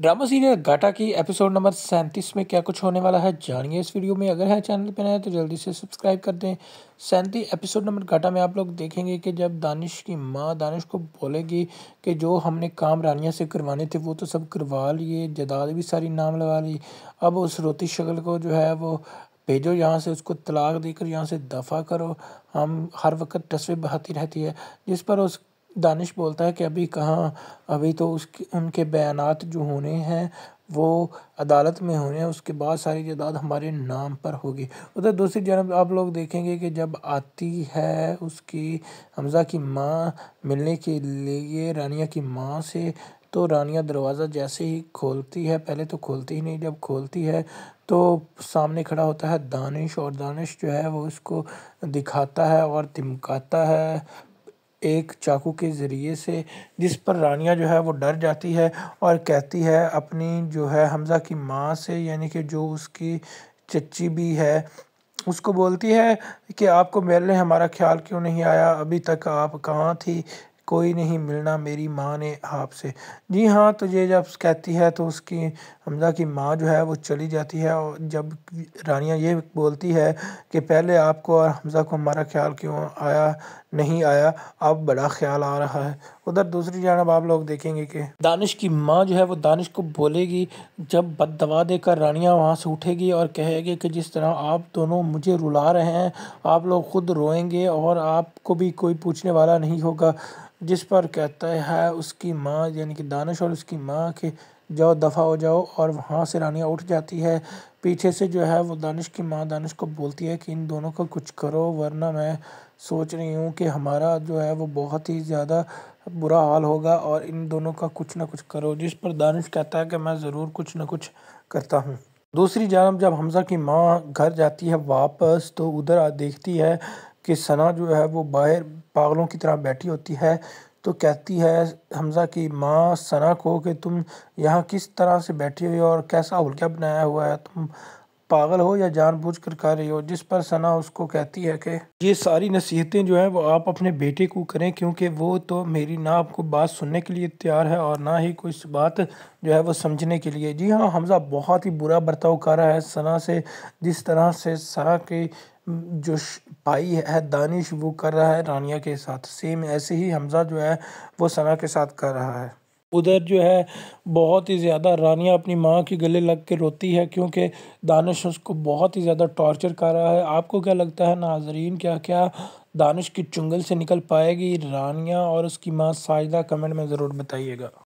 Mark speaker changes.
Speaker 1: drama serial घाटा की episode number सैंतीस में क्या कुछ होने वाला है जानिए इस वीडियो में अगर है चैनल पर नए तो जल्दी से सब्सक्राइब कर दें सैंतीस एपिसोड नंबर घाटा में आप लोग देखेंगे कि जब दानिश की माँ दानिश को बोलेगी कि जो हमने काम रानिया से करवाने थे वो तो सब करवा लिए जदाद भी सारी नाम लगा ली अब उस रोती शक्ल को जो है वो भेजो यहाँ से उसको तलाक देकर यहाँ से दफ़ा करो हम हर वक्त तस्वीर बहाती रहती है जिस पर उस दानिश बोलता है कि अभी कहाँ अभी तो उसके उनके बयान जो होने हैं वो अदालत में होने हैं उसके बाद सारी जदाद हमारे नाम पर होगी उधर दूसरी जानब आप लोग देखेंगे कि जब आती है उसकी हमजा की माँ मिलने के लिए रानिया की माँ से तो रानिया दरवाज़ा जैसे ही खोलती है पहले तो खोलती ही नहीं जब खोलती है तो सामने खड़ा होता है दानिश और दानिश जो है वो उसको दिखाता है और धमकाता है एक चाकू के ज़रिए से जिस पर रानिया जो है वो डर जाती है और कहती है अपनी जो है हमज़ा की माँ से यानी कि जो उसकी चच्ची भी है उसको बोलती है कि आपको मेरे हमारा ख्याल क्यों नहीं आया अभी तक आप कहाँ थी कोई नहीं मिलना मेरी माँ ने आपसे जी हाँ तो ये जब कहती है तो उसकी हमजा की माँ जो है वो चली जाती है और जब रानिया ये बोलती है कि पहले आपको और हमजा को हमारा ख्याल क्यों आया नहीं आया अब बड़ा ख्याल आ रहा है उधर दूसरी जानब आप लोग देखेंगे कि दानिश की माँ जो है वो दानिश को बोलेगी जब बद दवा देकर रानिया वहाँ से उठेगी और कहेगी कि जिस तरह आप दोनों मुझे रुला रहे हैं आप लोग खुद रोएंगे और आपको भी कोई पूछने वाला नहीं होगा जिस पर कहता है उसकी माँ यानी कि दानिश और उसकी माँ के जाओ दफ़ा हो जाओ और वहाँ से रानिया उठ जाती है पीछे से जो है वो दानिश की माँ दानिश को बोलती है कि इन दोनों का कुछ करो वरना मैं सोच रही हूँ कि हमारा जो है वो बहुत ही ज़्यादा बुरा हाल होगा और इन दोनों का कुछ ना कुछ करो जिस पर दानिश कहता है कि मैं ज़रूर कुछ ना कुछ करता हूँ दूसरी जानब जब हमज़ा की माँ घर जाती है वापस तो उधर देखती है कि सना जो है वो बाहर पागलों की तरह बैठी होती है तो कहती है हमज़ा की माँ सना को कि तुम यहाँ किस तरह से बैठी हुई हो और कैसा हुलिया बनाया हुआ है तुम पागल हो या जानबूझ कर कर रही हो जिस पर सना उसको कहती है कि ये सारी नसीहतें जो हैं वो आप अपने बेटे को करें क्योंकि वो तो मेरी ना आपको बात सुनने के लिए तैयार है और ना ही कोई बात जो है वो समझने के लिए जी हाँ हमज़ा बहुत ही बुरा बर्ताव कर रहा है सना से जिस तरह से सना की जो पाई है दानिश वो कर रहा है रानिया के साथ सेम ऐसे ही हमज़ा जो है वो सना के साथ कर रहा है उधर जो है बहुत ही ज़्यादा रानिया अपनी माँ के गले लग के रोती है क्योंकि दानिश उसको बहुत ही ज़्यादा टॉर्चर कर रहा है आपको क्या लगता है नाजरीन क्या क्या दानिश की चुंगल से निकल पाएगी रानिया और उसकी माँ साजदा कमेंट में ज़रूर बताइएगा